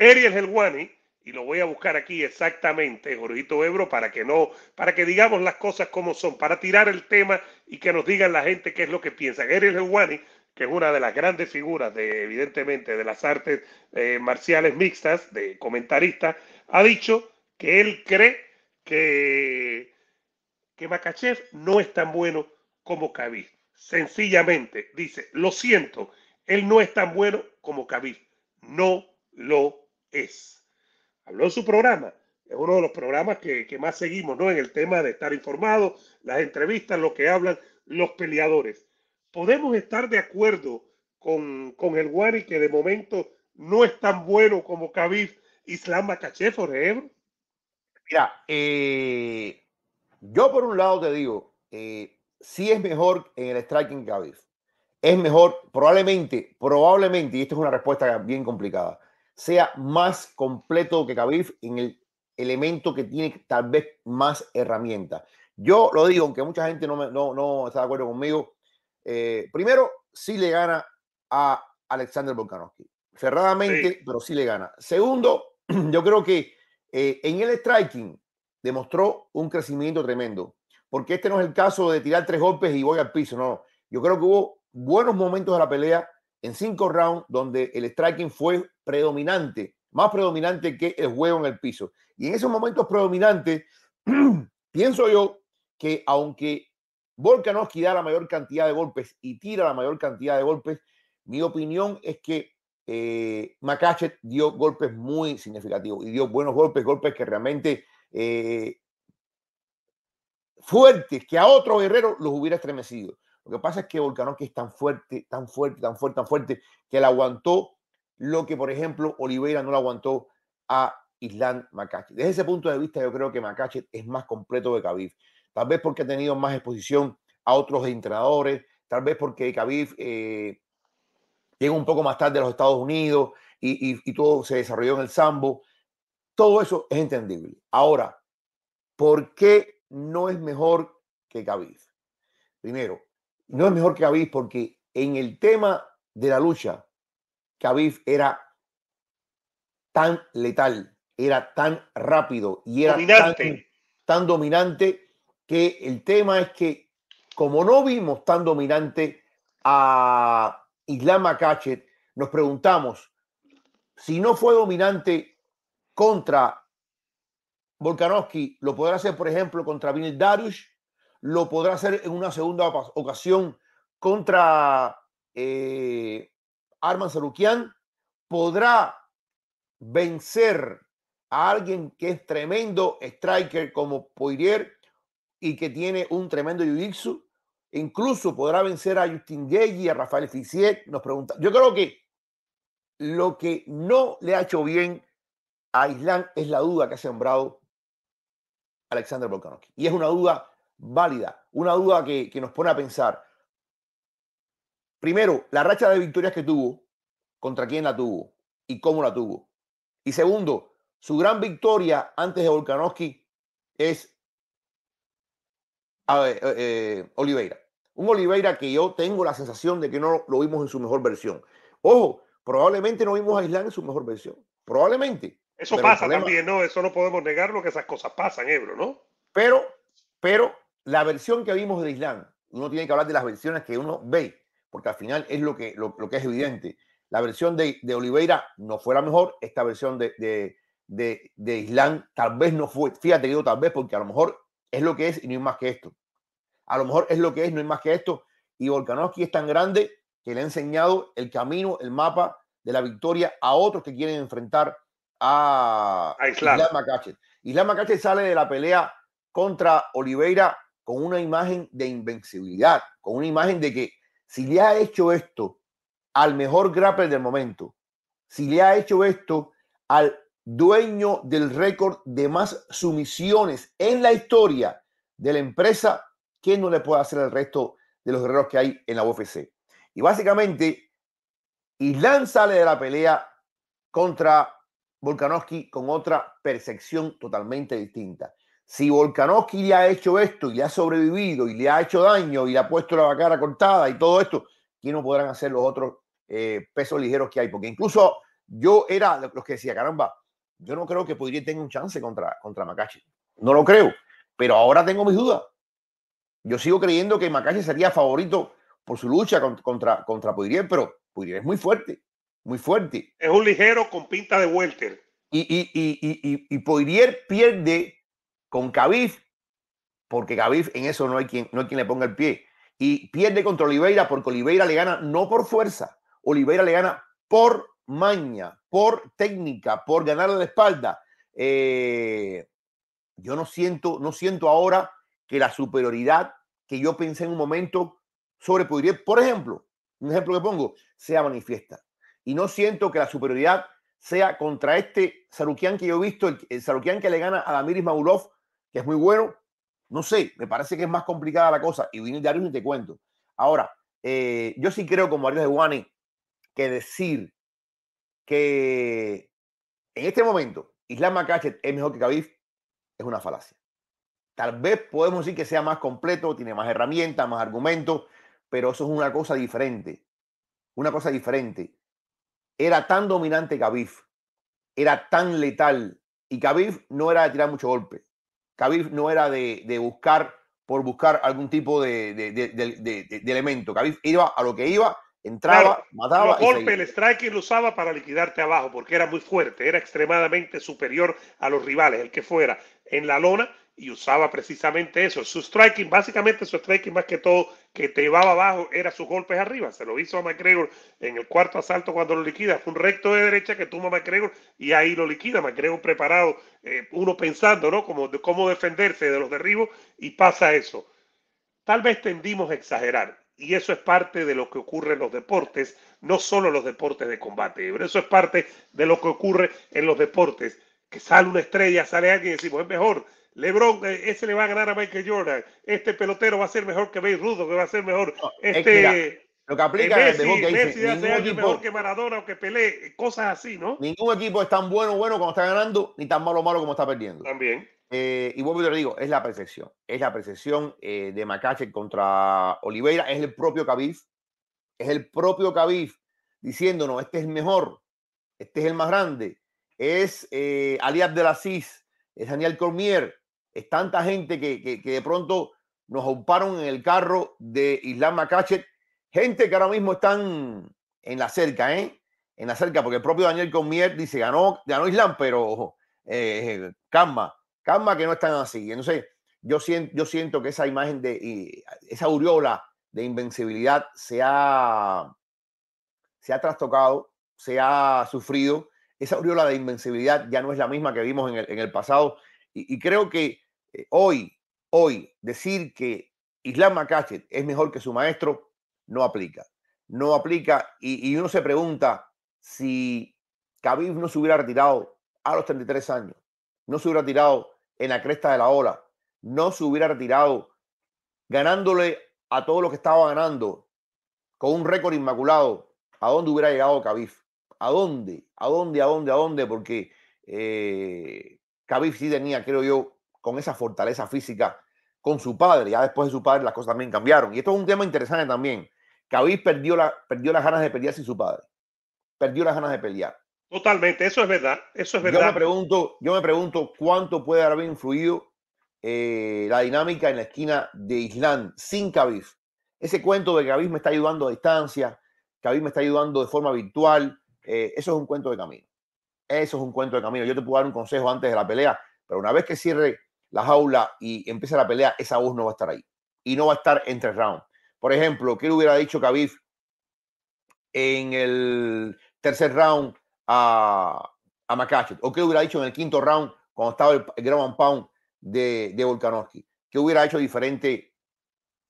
Ariel Helwani, y lo voy a buscar aquí exactamente, Jorgito Ebro, para que no, para que digamos las cosas como son, para tirar el tema y que nos digan la gente qué es lo que piensa. Ariel Helwani, que es una de las grandes figuras, de, evidentemente, de las artes eh, marciales mixtas, de comentarista, ha dicho que él cree que, que Makachev no es tan bueno como Khabib. Sencillamente, dice, lo siento, él no es tan bueno como Khabib. No lo es. Habló en su programa, es uno de los programas que, más seguimos, ¿no? En el tema de estar informado, las entrevistas, lo que hablan los peleadores. Podemos estar de acuerdo con, el Wari que de momento no es tan bueno como Khabib Islam Makachev, por ejemplo. Mira, eh, yo por un lado te digo, eh, si es mejor en el striking Khabib. Es mejor, probablemente, probablemente, y esto es una respuesta bien complicada, sea más completo que Khabib en el elemento que tiene tal vez más herramientas. Yo lo digo, aunque mucha gente no, no, está de acuerdo conmigo. Eh, primero, sí le gana a Alexander Volkanovski. Cerradamente, pero sí le gana. Segundo, yo creo que eh, en el striking demostró un crecimiento tremendo. Porque este no es el caso de tirar tres golpes y voy al piso. No, yo creo que hubo buenos momentos de la pelea en cinco rounds donde el striking fue predominante, más predominante que el juego en el piso. Y en esos momentos predominantes, pienso yo que aunque Volkanovski da la mayor cantidad de golpes y tira la mayor cantidad de golpes, mi opinión es que eh, dio golpes muy significativos y dio buenos golpes, golpes que realmente eh, fuertes, que a otro guerrero los hubiera estremecido. Lo que pasa es que Volkanovski es tan fuerte, tan fuerte, tan fuerte, tan fuerte, que la aguantó lo que, por ejemplo, Oliveira no lo aguantó a Island Makache. Desde ese punto de vista, yo creo que macachet es más completo que Khabib. Tal vez porque ha tenido más exposición a otros entrenadores, tal vez porque Khabib eh, llega un poco más tarde a los Estados Unidos y, todo se desarrolló en el Sambo. Todo eso es entendible. Ahora, ¿por qué no es mejor que Khabib? Primero, no es mejor que Khabib porque en el tema de la lucha, que era tan letal, era tan rápido y era Tan, dominante que el tema es que como no vimos tan dominante a Islam Akachet, nos preguntamos si no fue dominante contra Volkanovski, lo podrá hacer, por ejemplo, contra Vinil Darius, lo podrá hacer en una segunda ocasión contra eh, Arman Sarukian podrá vencer a alguien que es tremendo striker como Poirier y que tiene un tremendo jiu Incluso podrá vencer a Justin y a Rafael Fissier? Nos pregunta. Yo creo que lo que no le ha hecho bien a Islam es la duda que ha sembrado Alexander Volkanovski. Y es una duda válida, una duda que, que nos pone a pensar primero, la racha de victorias que tuvo, contra quién la tuvo y cómo la tuvo. Y segundo, su gran victoria antes de Volkanovski es eh, eh, Oliveira. Un Oliveira que yo tengo la sensación de que no lo vimos en su mejor versión. Ojo, probablemente no vimos a Islam en su mejor versión. Probablemente. Eso pasa también, ¿no? Eso no podemos negarlo, que esas cosas pasan, Ebro, ¿no? Pero, pero la versión que vimos de Islam, uno tiene que hablar de las versiones que uno ve porque al final es lo que, lo, que es evidente. La versión de, Oliveira no fue la mejor, esta versión de, de, tal vez no fue, fíjate que tal vez, porque a lo mejor es lo que es y no hay más que esto. A lo mejor es lo que es, no hay más que esto. Y Volkanovski es tan grande que le ha enseñado el camino, el mapa de la victoria a otros que quieren enfrentar a, Islam Makachev Islam sale de la pelea contra Oliveira con una imagen de invencibilidad, con una imagen de que si le ha hecho esto al mejor grapple del momento, si le ha hecho esto al dueño del récord de más sumisiones en la historia de la empresa, ¿qué no le puede hacer al resto de los guerreros que hay en la UFC? Y básicamente, Island sale de la pelea contra Volkanovski con otra percepción totalmente distinta si Volkanovski le ha hecho esto y le ha sobrevivido y le ha hecho daño y le ha puesto la cara cortada y todo esto, ¿quién no podrán hacer los otros eh, pesos ligeros que hay? Porque incluso yo era los que decía, caramba, yo no creo que podría tenga un chance contra, contra No lo creo, pero ahora tengo mis dudas. Yo sigo creyendo que Makachi sería favorito por su lucha contra, contra, pero Poirier es muy fuerte, muy fuerte. Es un ligero con pinta de welter. Y, y, y Poirier pierde con Cavif, porque cabiz en eso no hay, quien, no quien le ponga el pie. Y pierde contra Oliveira porque Oliveira le gana no por fuerza, Oliveira le gana por maña, por técnica, por ganarle la espalda. Eh, yo no siento, no siento ahora que la superioridad que yo pensé en un momento sobre por ejemplo, un ejemplo que pongo, sea manifiesta. Y no siento que la superioridad sea contra este Sarukian que yo he visto, el, saruquián que le gana a Damiris maurov que es muy bueno. No sé, me parece que es más complicada la cosa. Y vine a y te cuento. Ahora, eh, yo sí creo, como Arius de Guane, que decir que en este momento Islam Makachet es mejor que Kabif es una falacia. Tal vez podemos decir que sea más completo, tiene más herramientas, más argumentos, pero eso es una cosa diferente. Una cosa diferente. Era tan dominante Khabib, era tan letal y Kabif no era de tirar mucho golpe. Khabib no era de, buscar por buscar algún tipo de, elemento. Khabib iba a lo que iba, entraba, mataba. El golpe, el striker lo usaba para liquidarte abajo porque era muy fuerte, era extremadamente superior a los rivales, el que fuera. En la lona y usaba precisamente eso. Su striking, básicamente su striking más que todo, que te llevaba abajo, era sus golpes arriba. Se lo hizo a McGregor en el cuarto asalto cuando lo liquida. Fue un recto de derecha que tuvo a McGregor y ahí lo liquida. McGregor preparado, eh, uno pensando, ¿no? Como de cómo defenderse de los derribos y pasa eso. Tal vez tendimos a exagerar. Y eso es parte de lo que ocurre en los deportes, no solo en los deportes de combate, pero eso es parte de lo que ocurre en los deportes. Que sale una estrella, sale alguien y decimos, es mejor LeBron, eh, ese le va a ganar a Michael Jordan. Este pelotero va a ser mejor que Bay Rudo, que va a ser mejor. este, lo que aplica eh, es que equipo, mejor que Maradona o que Pelé, cosas así, ¿no? Ningún equipo es tan bueno bueno como está ganando, ni tan malo malo como está perdiendo. También. Eh, y vuelvo y te lo digo, es la percepción. Es la percepción de Macache contra Oliveira, es el propio Cavif. Es el propio Cavif diciéndonos, este es mejor, este es el más grande. Es de la CIS. es Daniel Cormier, es tanta gente que, de pronto nos ocuparon en el carro de Islam Macachet, gente que ahora mismo están en la cerca, ¿eh? En la cerca, porque el propio Daniel Comier dice, ganó, ganó Islam, pero eh, calma, calma que no están así. Entonces, yo siento, yo siento que esa imagen de, esa aureola de invencibilidad se ha, se ha trastocado, se ha sufrido. Esa aureola de invencibilidad ya no es la misma que vimos en el pasado y, creo que eh, hoy, hoy, decir que Islam Makachet es mejor que su maestro no aplica. No aplica. Y, uno se pregunta si Khabib no se hubiera retirado a los 33 años, no se hubiera retirado en la cresta de la ola, no se hubiera retirado ganándole a todo lo que estaba ganando con un récord inmaculado, ¿a dónde hubiera llegado Khabib? ¿A dónde? ¿A dónde? ¿A dónde? ¿A dónde? Porque eh, Khabib sí tenía, creo yo, con esa fortaleza física con su padre. Ya después de su padre las cosas también cambiaron. Y esto es un tema interesante también. Khabib perdió, la, perdió las ganas de pelear sin su padre. Perdió las ganas de pelear. Totalmente, eso es verdad. Eso es verdad. Yo me pregunto, yo me pregunto cuánto puede haber influido eh, la dinámica en la esquina de Island sin Khabib. Ese cuento de que Khabib me está ayudando a distancia, Khabib me está ayudando de forma virtual, eh, eso es un cuento de camino. Eso es un cuento de camino. Yo te puedo dar un consejo antes de la pelea, pero una vez que cierre la jaula y empiece la pelea, esa voz no va a estar ahí. Y no va a estar entre rounds. Por ejemplo, ¿qué le hubiera dicho Khabib en el tercer round a, a ¿O qué le hubiera dicho en el quinto round cuando estaba el, el ground pound de, de Volkanovski? ¿Qué hubiera hecho diferente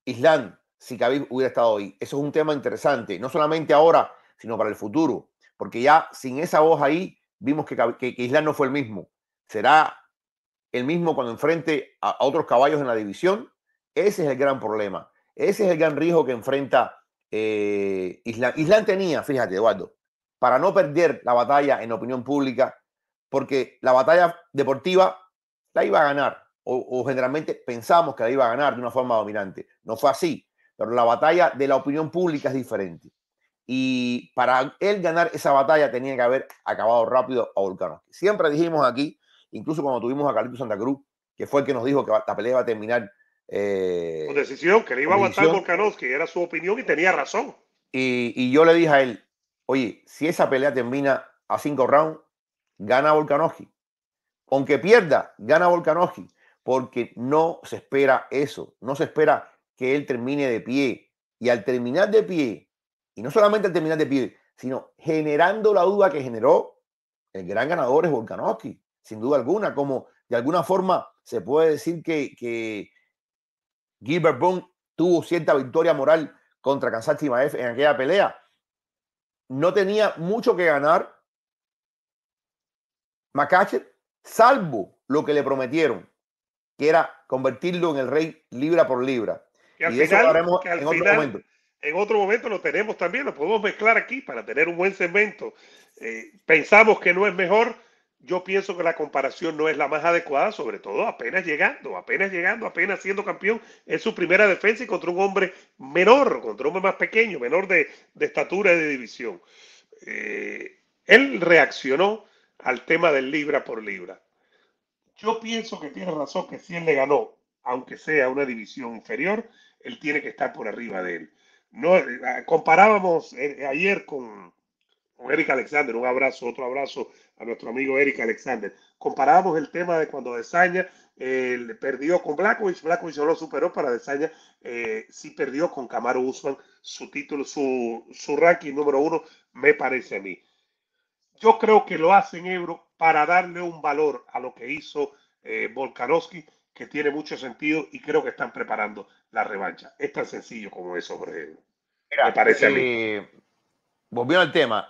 Island si Khabib hubiera estado ahí? Eso es un tema interesante, no solamente ahora, sino para el futuro. Porque ya sin esa voz ahí, vimos que, que, no fue el mismo. ¿Será el mismo cuando enfrente a, otros caballos en la división? Ese es el gran problema. Ese es el gran riesgo que enfrenta eh, Isla. Island tenía, fíjate, Eduardo, para no perder la batalla en opinión pública, porque la batalla deportiva la iba a ganar, o, o, generalmente pensamos que la iba a ganar de una forma dominante. No fue así, pero la batalla de la opinión pública es diferente. Y para él ganar esa batalla tenía que haber acabado rápido a Volkanovski. Siempre dijimos aquí, incluso cuando tuvimos a Carlitos Santa Cruz, que fue el que nos dijo que la pelea iba a terminar. Eh, con decisión, que le iba a aguantar Volkanovski, era su opinión y tenía razón. Y, yo le dije a él, oye, si esa pelea termina a cinco rounds, gana Volkanovski. Aunque pierda, gana Volkanovski, porque no se espera eso, no se espera que él termine de pie. Y al terminar de pie, y no solamente al terminar de pie, sino generando la duda que generó el gran ganador es Volkanovski, sin duda alguna, como de alguna forma se puede decir que, que Gilbert Bond tuvo cierta victoria moral contra Kansas Chimaev en aquella pelea. No tenía mucho que ganar Makachev, salvo lo que le prometieron, que era convertirlo en el rey libra por libra. y eso hablaremos en otro momento en otro momento lo tenemos también, lo podemos mezclar aquí para tener un buen segmento. Eh, pensamos que no es mejor, yo pienso que la comparación no es la más adecuada, sobre todo apenas llegando, apenas llegando, apenas siendo campeón en su primera defensa y contra un hombre menor, contra un hombre más pequeño, menor de, estatura y de división. Eh, él reaccionó al tema del libra por libra. Yo pienso que tiene razón que si él le ganó, aunque sea una división inferior, él tiene que estar por arriba de él. No, eh, comparábamos eh, ayer con, Eric Alexander, un abrazo, otro abrazo a nuestro amigo Eric Alexander. Comparábamos el tema de cuando Desaña eh, perdió con Blackwich, Blackwich no lo superó para Desaña, si sí perdió con Camaro Usman su título, su, su ranking número uno, me parece a mí. Yo creo que lo hacen Ebro para darle un valor a lo que hizo Volkanovski, que tiene mucho sentido y creo que están preparando la revancha. Es tan sencillo como eso, sobre me parece eh, al tema,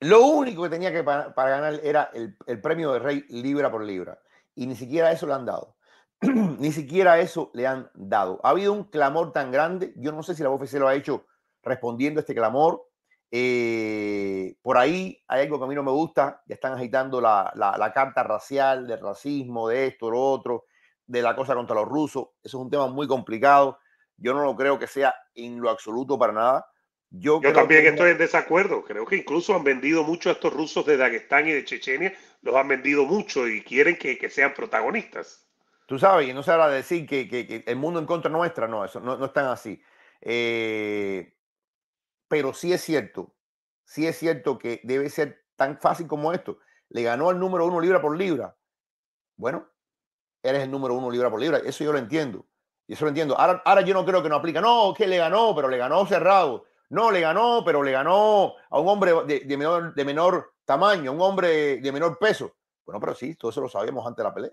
lo único que tenía que para, ganar era el, premio de Rey libra por libra. Y ni siquiera eso le han dado. ni siquiera eso le han dado. Ha habido un clamor tan grande. Yo no sé si la UFC lo ha hecho respondiendo a este clamor. Eh, por ahí hay algo que a mí no me gusta. Ya están agitando la, carta racial, del racismo, de esto, lo otro de la cosa contra los rusos. Eso es un tema muy complicado. Yo no lo creo que sea en lo absoluto para nada. Yo, también que... estoy en desacuerdo. Creo que incluso han vendido mucho a estos rusos de Dagestán y de Chechenia. Los han vendido mucho y quieren que, que sean protagonistas. Tú sabes, y no se habla de decir que, que, el mundo en contra nuestra, no, eso no, no es tan así. Eh, pero sí es cierto, sí es cierto que debe ser tan fácil como esto. Le ganó al número uno libra por libra. Bueno, eres el número uno libra por libra. Eso yo lo entiendo. Y eso lo entiendo. Ahora, ahora yo no creo que no aplica. No, que le ganó, pero le ganó cerrado. No, le ganó, pero le ganó a un hombre de, menor, de menor tamaño, un hombre de menor peso. Bueno, pero sí, todo eso lo sabíamos antes de la pelea.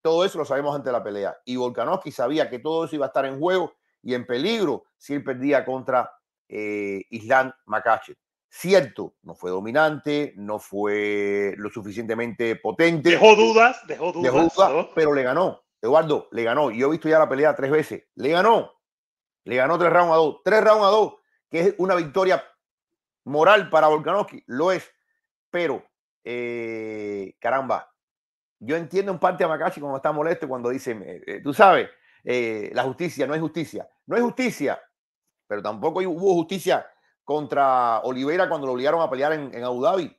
Todo eso lo sabemos de la pelea. Y Volkanovski sabía que todo eso iba a estar en juego y en peligro si él perdía contra eh, Island Makachev. Cierto, no fue dominante, no fue lo suficientemente potente. Dejó dudas, dejó dudas. pero le ganó. Eduardo, le ganó. Yo he visto ya la pelea tres veces. Le ganó. Le ganó tres rounds a dos. Tres rounds a dos, que es una victoria moral para Volkanovski. Lo es. Pero, eh, caramba, yo entiendo en parte a Makashi cuando está molesto, cuando dice, eh, eh, tú sabes, la justicia no es justicia. No es justicia, pero tampoco hubo justicia contra Oliveira cuando lo obligaron a pelear en, en Abu Dhabi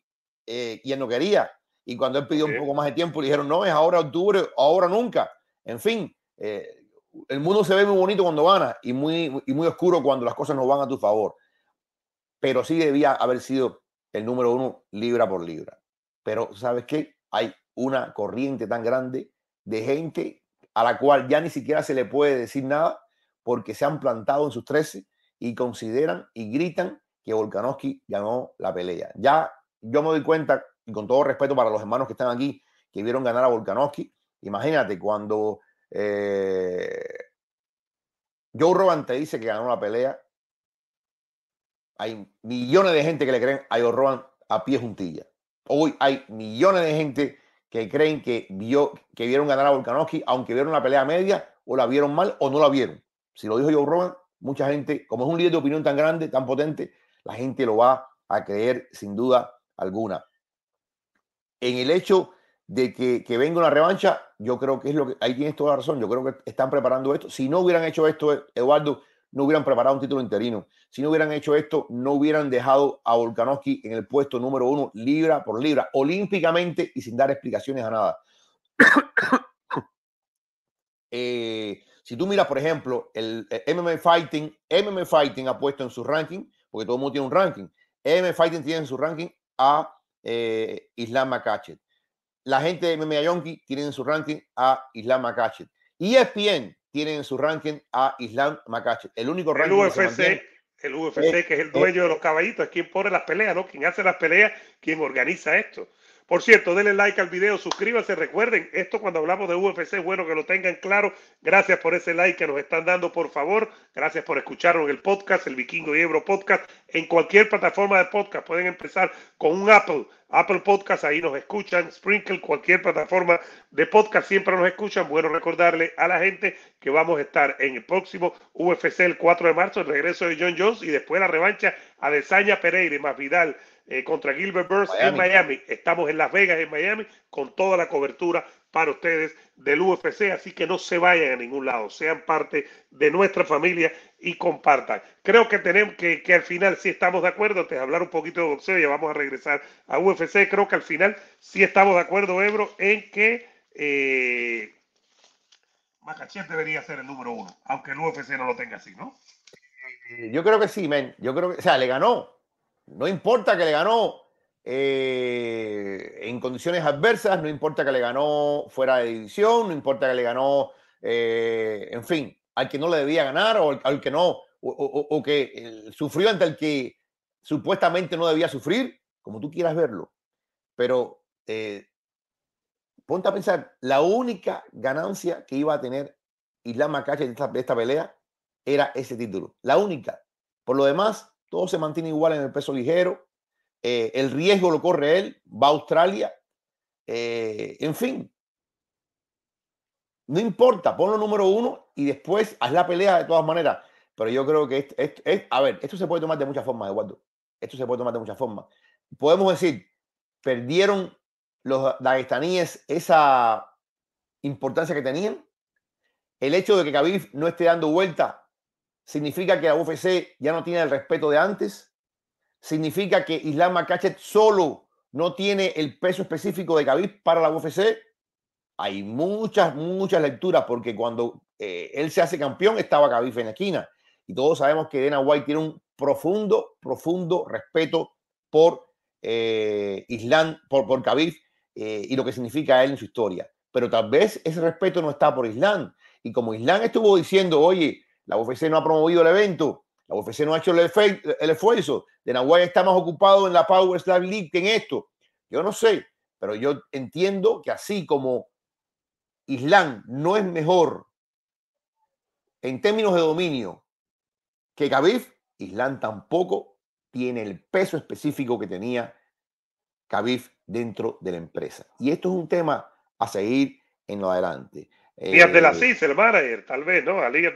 eh, y él no quería. Y cuando él pidió un poco más de tiempo, le dijeron, no, es ahora octubre, ahora nunca. En fin, eh, el mundo se ve muy bonito cuando gana y muy, y muy oscuro cuando las cosas no van a tu favor. Pero sí debía haber sido el número uno libra por libra. Pero ¿sabes qué? Hay una corriente tan grande de gente a la cual ya ni siquiera se le puede decir nada porque se han plantado en sus 13 y consideran y gritan que Volkanovski ganó la pelea. Ya yo me doy cuenta, y con todo respeto para los hermanos que están aquí, que vieron ganar a Volkanovski, imagínate cuando eh, Joe Rogan te dice que ganó la pelea, hay millones de gente que le creen a Joe Rogan a pie juntilla. Hoy hay millones de gente que creen que, vio, que vieron ganar a Volkanovski, aunque vieron la pelea media, o la vieron mal, o no la vieron. Si lo dijo Joe Rogan, mucha gente, como es un líder de opinión tan grande, tan potente, la gente lo va a creer sin duda alguna. En el hecho de que, venga una revancha, yo creo que es lo que, ahí tienes toda la razón, yo creo que están preparando esto. Si no hubieran hecho esto, eh, Eduardo, no hubieran preparado un título interino. Si no hubieran hecho esto, no hubieran dejado a Volkanovski en el puesto número uno, libra por libra, olímpicamente y sin dar explicaciones a nada. eh, si tú miras, por ejemplo, el, eh, MMA Fighting, MMA Fighting ha puesto en su ranking, porque todo el mundo tiene un ranking, MMA Fighting tiene en su ranking a eh, Islam Makachet. La gente de MMA Yonki tiene en su ranking a Islam Y ESPN tiene en su ranking a Islam Makachet. El único El UFC, que el UFC que es el dueño de los caballitos, es quien pone las peleas, ¿no? Quien hace las peleas, quien organiza esto. Por cierto, denle like al video, suscríbanse, recuerden, esto cuando hablamos de UFC bueno que lo tengan claro. Gracias por ese like que nos están dando, por favor. Gracias por escucharnos en el podcast, el Vikingo y Ebro Podcast, en cualquier plataforma de podcast. Pueden empezar con un Apple, Apple Podcast, ahí nos escuchan, Sprinkle, cualquier plataforma de podcast, siempre nos escuchan. Bueno, recordarle a la gente que vamos a estar en el próximo UFC el 4 de marzo, el regreso de John Jones y después la revancha a Desaña Pereira más Vidal eh, contra Gilbert Burns en Miami. Estamos en Las Vegas, en Miami, con toda la cobertura para ustedes del UFC, así que no se vayan a ningún lado, sean parte de nuestra familia y compartan. Creo que tenemos que, al final sí estamos de acuerdo, te hablar un poquito de boxeo, ya vamos a regresar a UFC, creo que al final sí estamos de acuerdo, Ebro, en que eh, debería ser el número uno, aunque el UFC no lo tenga así, ¿no? Eh, yo creo que sí, men, yo creo que, o sea, le ganó, no importa que le ganó eh, en condiciones adversas, no importa que le ganó fuera de división, no importa que le ganó, eh, en fin, al que no le debía ganar o al, que no, o, que eh, sufrió ante el que supuestamente no debía sufrir, como tú quieras verlo. Pero ponte a pensar, la única ganancia que iba a tener Islam Macachi en esta pelea era ese título, la única. Por lo demás, todo se mantiene igual en el peso ligero, eh, el riesgo lo corre él, va a Australia, eh, en fin. No importa, ponlo número uno y después haz la pelea de todas maneras. Pero yo creo que, es, a ver, esto se puede tomar de muchas formas, Eduardo. Esto se puede tomar de muchas formas. Podemos decir, perdieron los daguestaníes esa importancia que tenían. El hecho de que Khabib no esté dando vuelta significa que la UFC ya no tiene el respeto de antes, significa que Islam Makachet solo no tiene el peso específico de Khabib para la UFC. Hay muchas, muchas lecturas porque cuando eh, él se hace campeón estaba Khabib en la esquina y todos sabemos que Dana White tiene un profundo, profundo respeto por eh, Islam, por, por Khabib eh, y lo que significa él en su historia. Pero tal vez ese respeto no está por Islam. Y como Islam estuvo diciendo, oye, la UFC no ha promovido el evento. La UFC no ha hecho el, el esfuerzo. De Nahuay está más ocupado en la Power Slab League que en esto. Yo no sé, pero yo entiendo que así como Islam no es mejor en términos de dominio que Khabib, Island tampoco tiene el peso específico que tenía Khabib dentro de la empresa. Y esto es un tema a seguir en lo adelante. Díaz de la eh, CIS, el manager, tal vez, ¿no? Liga de